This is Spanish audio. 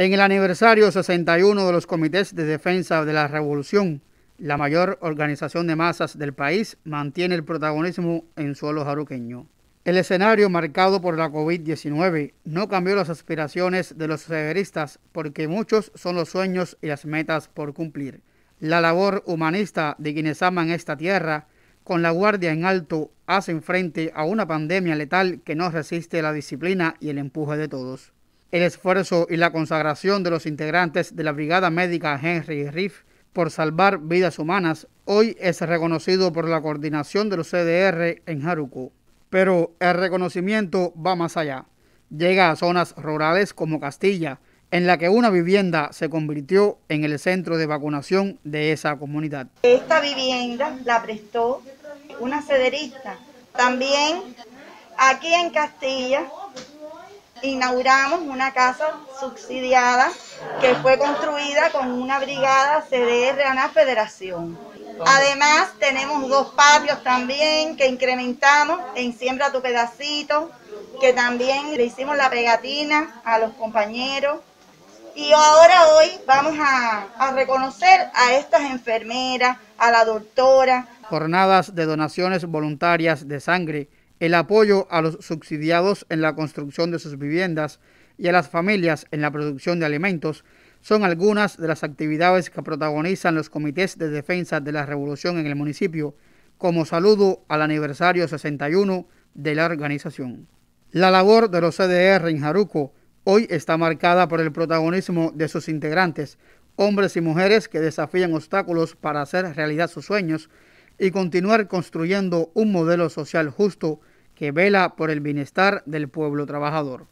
En el aniversario 61 de los comités de defensa de la revolución, la mayor organización de masas del país mantiene el protagonismo en suelo jaruqueño. El escenario marcado por la COVID-19 no cambió las aspiraciones de los severistas porque muchos son los sueños y las metas por cumplir. La labor humanista de quienes aman esta tierra, con la guardia en alto, hacen frente a una pandemia letal que no resiste la disciplina y el empuje de todos. El esfuerzo y la consagración de los integrantes de la Brigada Médica Henry Riff por salvar vidas humanas hoy es reconocido por la coordinación de los CDR en Haruku. Pero el reconocimiento va más allá. Llega a zonas rurales como Castilla, en la que una vivienda se convirtió en el centro de vacunación de esa comunidad. Esta vivienda la prestó una cederista. También aquí en Castilla inauguramos una casa subsidiada que fue construida con una brigada CDR ANA Federación. Además, tenemos dos patios también que incrementamos en Siembra tu Pedacito, que también le hicimos la pegatina a los compañeros. Y ahora hoy vamos a, a reconocer a estas enfermeras, a la doctora. Jornadas de donaciones voluntarias de sangre el apoyo a los subsidiados en la construcción de sus viviendas y a las familias en la producción de alimentos son algunas de las actividades que protagonizan los comités de defensa de la revolución en el municipio, como saludo al aniversario 61 de la organización. La labor de los CDR en Jaruco hoy está marcada por el protagonismo de sus integrantes, hombres y mujeres que desafían obstáculos para hacer realidad sus sueños y continuar construyendo un modelo social justo que vela por el bienestar del pueblo trabajador.